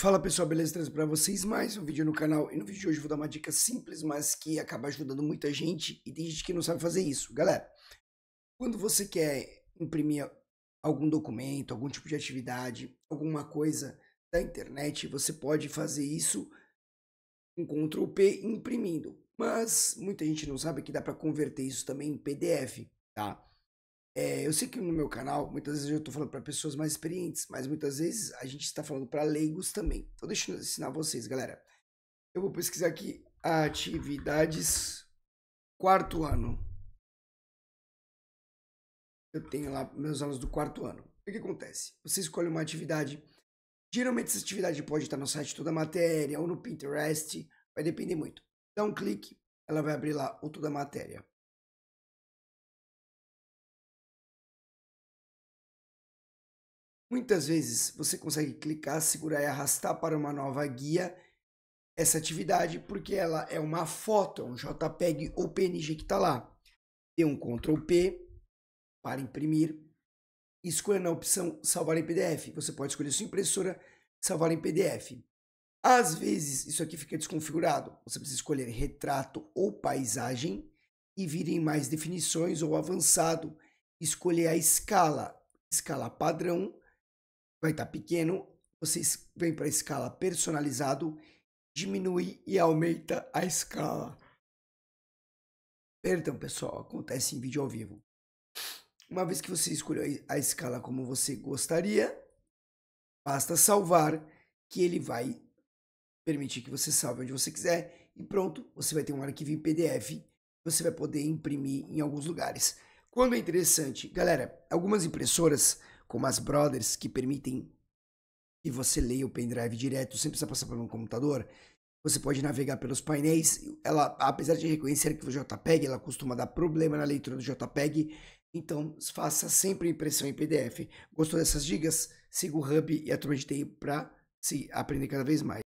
Fala pessoal, beleza? Trazendo para vocês mais um vídeo no canal. E no vídeo de hoje vou dar uma dica simples, mas que acaba ajudando muita gente e tem gente que não sabe fazer isso. Galera, quando você quer imprimir algum documento, algum tipo de atividade, alguma coisa da internet, você pode fazer isso com Ctrl P imprimindo. Mas muita gente não sabe que dá para converter isso também em PDF, tá? É, eu sei que no meu canal, muitas vezes eu estou falando para pessoas mais experientes, mas muitas vezes a gente está falando para leigos também. Então deixa eu ensinar vocês, galera. Eu vou pesquisar aqui atividades quarto ano. Eu tenho lá meus alunos do quarto ano. O que acontece? Você escolhe uma atividade. Geralmente essa atividade pode estar no site toda a matéria ou no Pinterest, vai depender muito. Dá um clique, ela vai abrir lá o toda a matéria. Muitas vezes você consegue clicar, segurar e arrastar para uma nova guia essa atividade porque ela é uma foto, é um JPEG ou PNG que está lá. Dê um Ctrl P para imprimir. Escolha na opção salvar em PDF. Você pode escolher sua impressora, salvar em PDF. Às vezes isso aqui fica desconfigurado. Você precisa escolher retrato ou paisagem e vir em mais definições ou avançado, escolher a escala, escala padrão vai estar tá pequeno, você vem para a escala personalizado, diminui e aumenta a escala. Perdão, pessoal, acontece em vídeo ao vivo. Uma vez que você escolheu a escala como você gostaria, basta salvar que ele vai permitir que você salve onde você quiser e pronto, você vai ter um arquivo em PDF, você vai poder imprimir em alguns lugares. Quando é interessante, galera, algumas impressoras como as Brothers, que permitem que você leia o pendrive direto, sem precisar passar por um computador. Você pode navegar pelos painéis. Ela, apesar de reconhecer que o JPEG, ela costuma dar problema na leitura do JPEG. Então, faça sempre impressão em PDF. Gostou dessas dicas? Siga o Hub e a turma de tempo para se aprender cada vez mais.